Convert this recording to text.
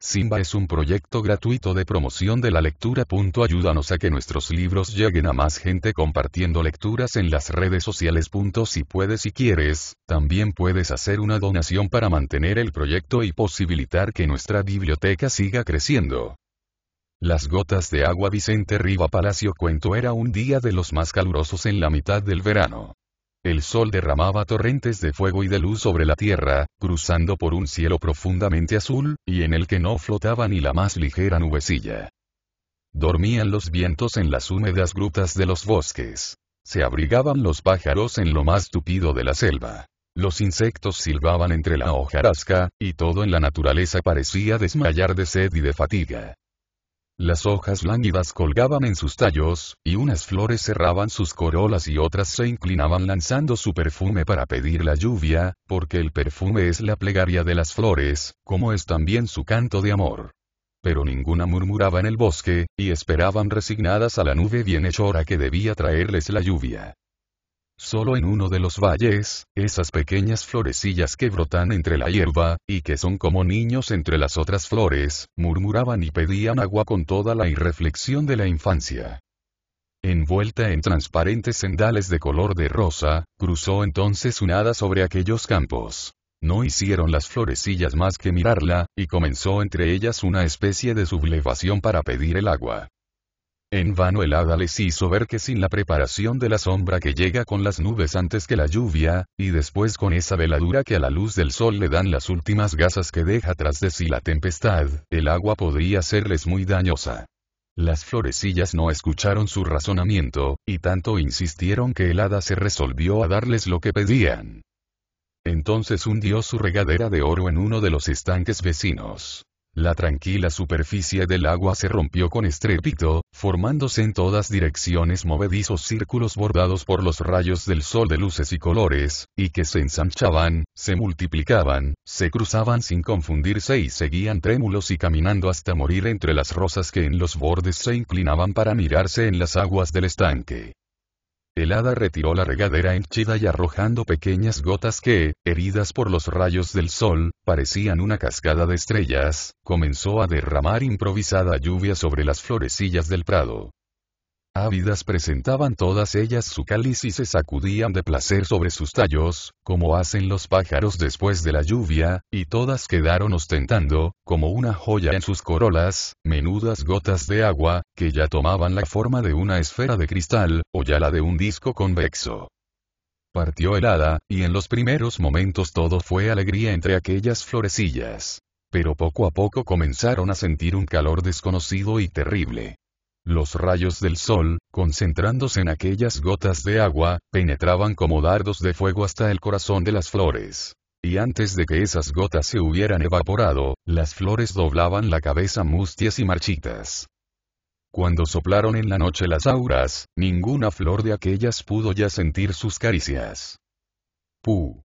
Simba es un proyecto gratuito de promoción de la lectura. Ayúdanos a que nuestros libros lleguen a más gente compartiendo lecturas en las redes sociales. Si puedes y quieres, también puedes hacer una donación para mantener el proyecto y posibilitar que nuestra biblioteca siga creciendo. Las gotas de agua Vicente Riva Palacio Cuento era un día de los más calurosos en la mitad del verano. El sol derramaba torrentes de fuego y de luz sobre la tierra, cruzando por un cielo profundamente azul, y en el que no flotaba ni la más ligera nubecilla. Dormían los vientos en las húmedas grutas de los bosques. Se abrigaban los pájaros en lo más tupido de la selva. Los insectos silbaban entre la hojarasca, y todo en la naturaleza parecía desmayar de sed y de fatiga. Las hojas lánguidas colgaban en sus tallos, y unas flores cerraban sus corolas y otras se inclinaban lanzando su perfume para pedir la lluvia, porque el perfume es la plegaria de las flores, como es también su canto de amor. Pero ninguna murmuraba en el bosque, y esperaban resignadas a la nube bienhechora que debía traerles la lluvia. Solo en uno de los valles, esas pequeñas florecillas que brotan entre la hierba, y que son como niños entre las otras flores, murmuraban y pedían agua con toda la irreflexión de la infancia. Envuelta en transparentes sendales de color de rosa, cruzó entonces un hada sobre aquellos campos. No hicieron las florecillas más que mirarla, y comenzó entre ellas una especie de sublevación para pedir el agua. En vano el hada les hizo ver que sin la preparación de la sombra que llega con las nubes antes que la lluvia, y después con esa veladura que a la luz del sol le dan las últimas gasas que deja tras de sí la tempestad, el agua podría serles muy dañosa. Las florecillas no escucharon su razonamiento, y tanto insistieron que el hada se resolvió a darles lo que pedían. Entonces hundió su regadera de oro en uno de los estanques vecinos. La tranquila superficie del agua se rompió con estrépito, formándose en todas direcciones movedizos círculos bordados por los rayos del sol de luces y colores, y que se ensanchaban, se multiplicaban, se cruzaban sin confundirse y seguían trémulos y caminando hasta morir entre las rosas que en los bordes se inclinaban para mirarse en las aguas del estanque helada retiró la regadera henchida y arrojando pequeñas gotas que, heridas por los rayos del sol, parecían una cascada de estrellas, comenzó a derramar improvisada lluvia sobre las florecillas del prado ávidas presentaban todas ellas su cáliz y se sacudían de placer sobre sus tallos, como hacen los pájaros después de la lluvia, y todas quedaron ostentando, como una joya en sus corolas, menudas gotas de agua, que ya tomaban la forma de una esfera de cristal, o ya la de un disco convexo partió el hada, y en los primeros momentos todo fue alegría entre aquellas florecillas. Pero poco a poco comenzaron a sentir un calor desconocido y terrible. Los rayos del sol, concentrándose en aquellas gotas de agua, penetraban como dardos de fuego hasta el corazón de las flores. Y antes de que esas gotas se hubieran evaporado, las flores doblaban la cabeza mustias y marchitas. Cuando soplaron en la noche las auras, ninguna flor de aquellas pudo ya sentir sus caricias. Pú.